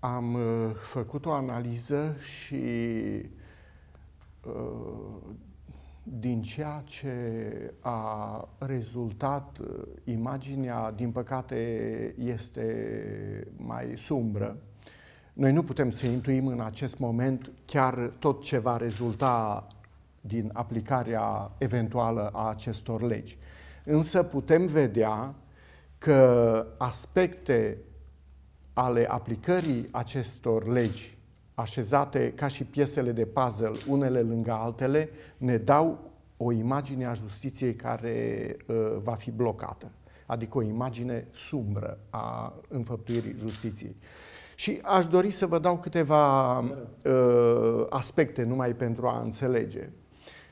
am uh, făcut o analiză și uh, din ceea ce a rezultat, uh, imaginea, din păcate, este mai sumbră. Noi nu putem să intuim în acest moment chiar tot ce va rezulta din aplicarea eventuală a acestor legi. Însă putem vedea că aspecte ale aplicării acestor legi, așezate ca și piesele de puzzle, unele lângă altele, ne dau o imagine a justiției care uh, va fi blocată, adică o imagine sumbră a înfăptuirii justiției. Și aș dori să vă dau câteva uh, aspecte numai pentru a înțelege.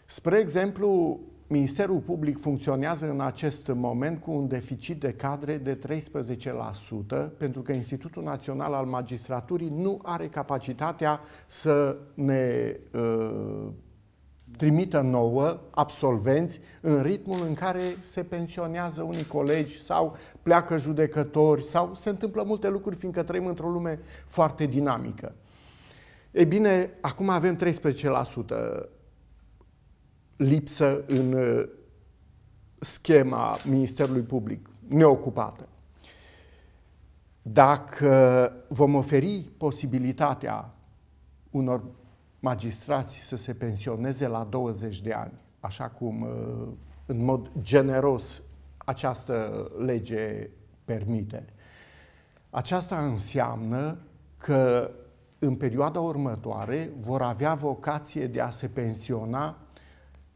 Spre exemplu, Ministerul Public funcționează în acest moment cu un deficit de cadre de 13%, pentru că Institutul Național al Magistraturii nu are capacitatea să ne uh, trimită nouă absolvenți în ritmul în care se pensionează unii colegi sau pleacă judecători sau se întâmplă multe lucruri, fiindcă trăim într-o lume foarte dinamică. E bine, acum avem 13% lipsă în uh, schema Ministerului Public neocupată. Dacă vom oferi posibilitatea unor magistrați să se pensioneze la 20 de ani, așa cum uh, în mod generos această lege permite. Aceasta înseamnă că în perioada următoare vor avea vocație de a se pensiona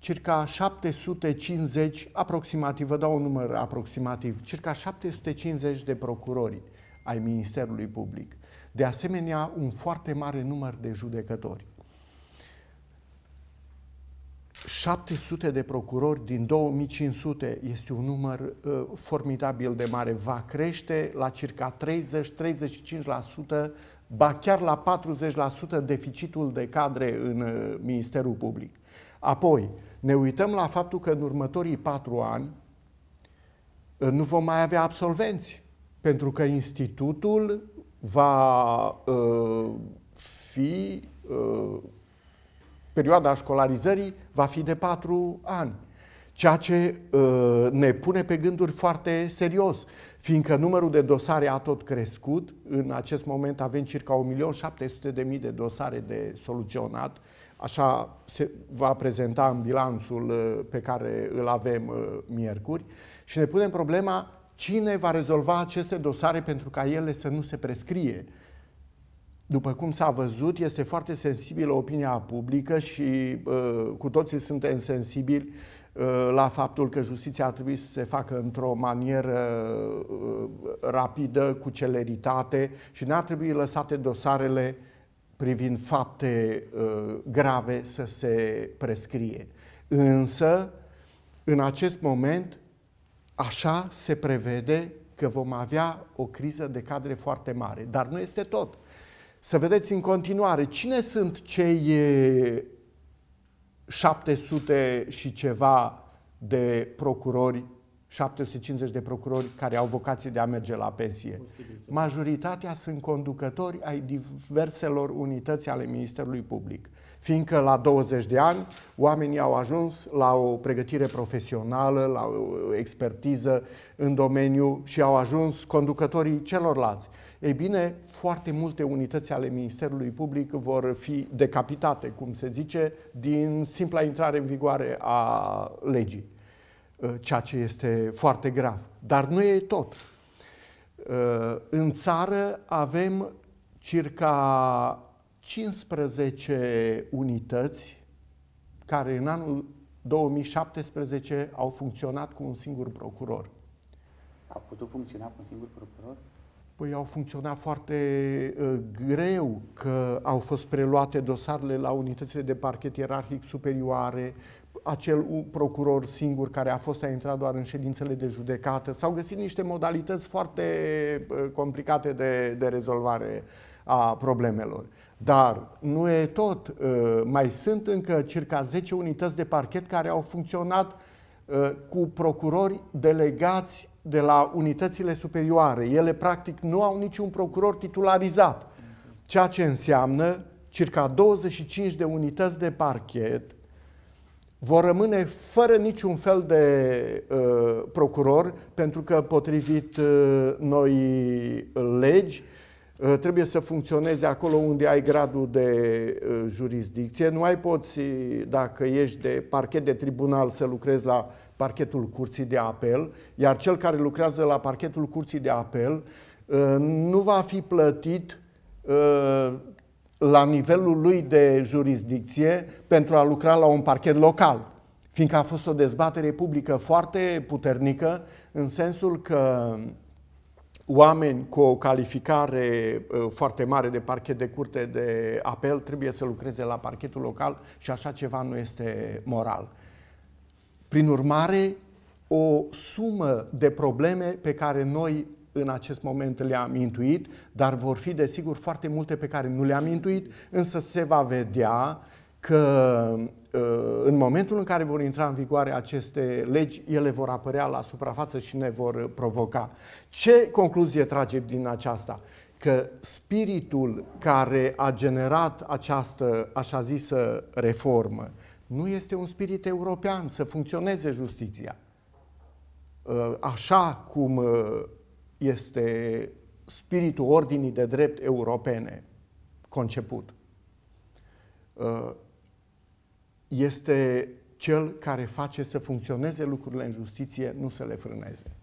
circa 750, aproximativ, vă dau un număr aproximativ, circa 750 de procurori ai Ministerului Public. De asemenea, un foarte mare număr de judecători. 700 de procurori din 2500 este un număr uh, formidabil de mare. Va crește la circa 30-35%, ba chiar la 40% deficitul de cadre în uh, Ministerul Public. Apoi, ne uităm la faptul că în următorii patru ani ă, nu vom mai avea absolvenți, pentru că institutul va uh, fi, uh, perioada școlarizării va fi de patru ani, ceea ce uh, ne pune pe gânduri foarte serios, fiindcă numărul de dosare a tot crescut, în acest moment avem circa 1.700.000 de dosare de soluționat, Așa se va prezenta în bilanțul uh, pe care îl avem uh, miercuri și ne punem problema cine va rezolva aceste dosare pentru ca ele să nu se prescrie. După cum s-a văzut, este foarte sensibilă opinia publică și uh, cu toții suntem sensibili uh, la faptul că justiția ar trebui să se facă într-o manieră uh, rapidă, cu celeritate și n-ar trebui lăsate dosarele uh, privind fapte uh, grave să se prescrie. Însă, în acest moment, așa se prevede că vom avea o criză de cadre foarte mare. Dar nu este tot. Să vedeți în continuare cine sunt cei 700 și ceva de procurori 750 de procurori care au vocație de a merge la pensie. Majoritatea sunt conducători ai diverselor unități ale Ministerului Public, fiindcă la 20 de ani oamenii au ajuns la o pregătire profesională, la o expertiză în domeniu și au ajuns conducătorii celorlalți. Ei bine, foarte multe unități ale Ministerului Public vor fi decapitate, cum se zice, din simpla intrare în vigoare a legii. Uh, ceea ce este foarte grav. Dar nu e tot. Uh, în țară avem circa 15 unități care în anul 2017 au funcționat cu un singur procuror. Au putut funcționa cu un singur procuror? Păi au funcționat foarte uh, greu, că au fost preluate dosarele la unitățile de parchet ierarhic superioare, acel procuror singur care a fost a intrat doar în ședințele de judecată. S-au găsit niște modalități foarte complicate de, de rezolvare a problemelor. Dar nu e tot. Ă, mai sunt încă circa 10 unități de parchet care au funcționat ă, cu procurori delegați de la unitățile superioare. Ele, practic, nu au niciun procuror titularizat, ceea ce înseamnă circa 25 de unități de parchet vor rămâne fără niciun fel de uh, procuror, pentru că potrivit uh, noi legi, uh, trebuie să funcționeze acolo unde ai gradul de uh, jurisdicție. Nu ai poți, dacă ești de parchet de tribunal, să lucrezi la parchetul curții de apel, iar cel care lucrează la parchetul curții de apel uh, nu va fi plătit uh, la nivelul lui de jurisdicție pentru a lucra la un parchet local. Fiindcă a fost o dezbatere publică foarte puternică, în sensul că oameni cu o calificare uh, foarte mare de parchet de curte de apel trebuie să lucreze la parchetul local și așa ceva nu este moral. Prin urmare, o sumă de probleme pe care noi în acest moment le-am intuit, dar vor fi desigur foarte multe pe care nu le-am intuit, însă se va vedea că uh, în momentul în care vor intra în vigoare aceste legi, ele vor apărea la suprafață și ne vor provoca. Ce concluzie tragem din aceasta? Că spiritul care a generat această așa zisă reformă nu este un spirit european să funcționeze justiția. Uh, așa cum uh, este spiritul ordinii de drept europene conceput. Uh, este cel care face să funcționeze lucrurile în justiție, nu să le frâneze.